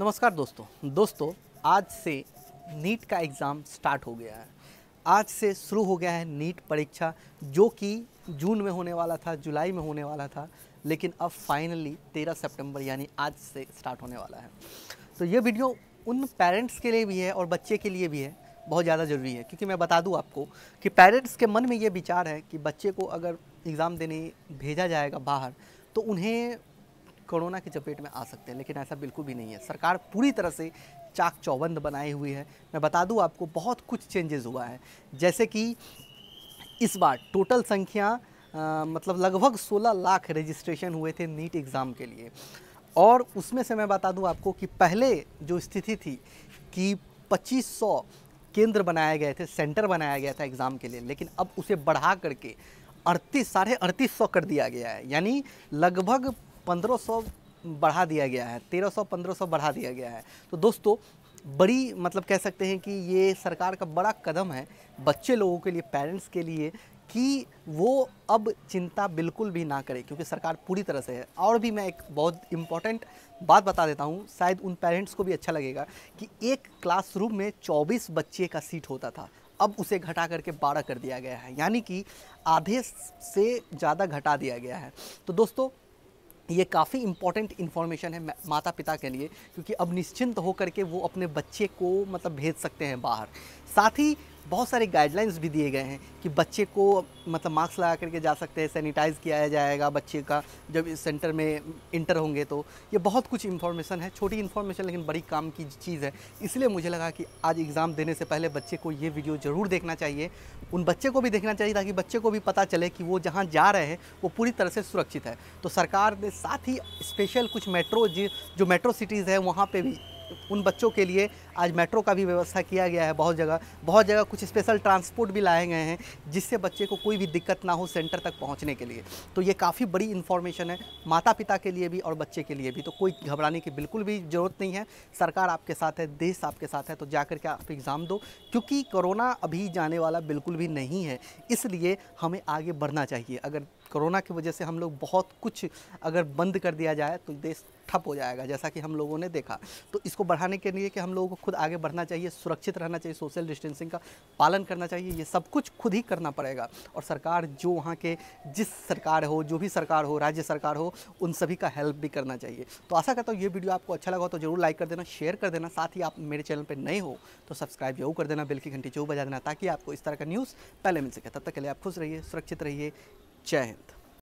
नमस्कार दोस्तों दोस्तों आज से नीट का एग्ज़ाम स्टार्ट हो गया है आज से शुरू हो गया है नीट परीक्षा जो कि जून में होने वाला था जुलाई में होने वाला था लेकिन अब फाइनली 13 सितंबर यानी आज से स्टार्ट होने वाला है तो ये वीडियो उन पेरेंट्स के लिए भी है और बच्चे के लिए भी है बहुत ज़्यादा ज़रूरी है क्योंकि मैं बता दूँ आपको कि पेरेंट्स के मन में ये विचार है कि बच्चे को अगर एग्ज़ाम देने भेजा जाएगा बाहर तो उन्हें कोरोना की चपेट में आ सकते हैं लेकिन ऐसा बिल्कुल भी नहीं है सरकार पूरी तरह से चाक चौबंद बनाई हुई है मैं बता दूँ आपको बहुत कुछ चेंजेस हुआ है जैसे कि इस बार टोटल संख्या आ, मतलब लगभग 16 लाख रजिस्ट्रेशन हुए थे नीट एग्ज़ाम के लिए और उसमें से मैं बता दूं आपको कि पहले जो स्थिति थी कि 2500 केंद्र बनाए गए थे सेंटर बनाया गया था एग्ज़ाम के लिए लेकिन अब उसे बढ़ा करके अड़तीस साढ़े अड़तीस सौ कर दिया गया है यानी लगभग 1500 बढ़ा दिया गया है 1300 1500 बढ़ा दिया गया है तो दोस्तों बड़ी मतलब कह सकते हैं कि ये सरकार का बड़ा कदम है बच्चे लोगों के लिए पेरेंट्स के लिए कि वो अब चिंता बिल्कुल भी ना करें क्योंकि सरकार पूरी तरह से है और भी मैं एक बहुत इम्पॉर्टेंट बात बता देता हूँ शायद उन पेरेंट्स को भी अच्छा लगेगा कि एक क्लासरूम में 24 बच्चे का सीट होता था अब उसे घटा करके बारह कर दिया गया है यानी कि आधे से ज़्यादा घटा दिया गया है तो दोस्तों ये काफ़ी इंपॉर्टेंट इन्फॉर्मेशन है माता पिता के लिए क्योंकि अब निश्चिंत होकर के वो अपने बच्चे को मतलब भेज सकते हैं बाहर साथ ही बहुत सारे गाइडलाइंस भी दिए गए हैं कि बच्चे को मतलब मास्क लगा करके जा सकते हैं सैनिटाइज़ किया जाएगा बच्चे का जब इस सेंटर में इंटर होंगे तो ये बहुत कुछ इन्फॉर्मेशन है छोटी इन्फॉर्मेशन लेकिन बड़ी काम की चीज़ है इसलिए मुझे लगा कि आज एग्ज़ाम देने से पहले बच्चे को ये वीडियो ज़रूर देखना चाहिए उन बच्चे को भी देखना चाहिए ताकि बच्चे को भी पता चले कि वो जहाँ जा रहे हैं वो पूरी तरह से सुरक्षित है तो सरकार ने साथ ही स्पेशल कुछ मेट्रो जो मेट्रो सिटीज़ है वहाँ पर भी उन बच्चों के लिए आज मेट्रो का भी व्यवस्था किया गया है बहुत जगह बहुत जगह कुछ स्पेशल ट्रांसपोर्ट भी लाए गए हैं जिससे बच्चे को कोई भी दिक्कत ना हो सेंटर तक पहुँचने के लिए तो ये काफ़ी बड़ी इन्फॉर्मेशन है माता पिता के लिए भी और बच्चे के लिए भी तो कोई घबराने की बिल्कुल भी ज़रूरत नहीं है सरकार आपके साथ है देश आपके साथ है तो जा के आप एग्ज़ाम दो क्योंकि कोरोना अभी जाने वाला बिल्कुल भी नहीं है इसलिए हमें आगे बढ़ना चाहिए अगर कोरोना की वजह से हम लोग बहुत कुछ अगर बंद कर दिया जाए तो देश ठप हो जाएगा जैसा कि हम लोगों ने देखा तो इसको बढ़ाने के लिए कि हम लोगों को खुद आगे बढ़ना चाहिए सुरक्षित रहना चाहिए सोशल डिस्टेंसिंग का पालन करना चाहिए ये सब कुछ खुद ही करना पड़ेगा और सरकार जो वहाँ के जिस सरकार हो जो भी सरकार हो राज्य सरकार हो उन सभी का हेल्प भी करना चाहिए तो आशा करता हूँ ये वीडियो आपको अच्छा लगा तो जरूर लाइक कर देना शेयर कर देना साथ ही आप मेरे चैनल पर नए हो तो सब्सक्राइब जरूर कर देना बिल की घंटी जरूर बजा देना ताकि आपको इस तरह का न्यूज़ पहले मिल सके तब तक के लिए आप खुश रहिए सुरक्षित रहिए जय हिंद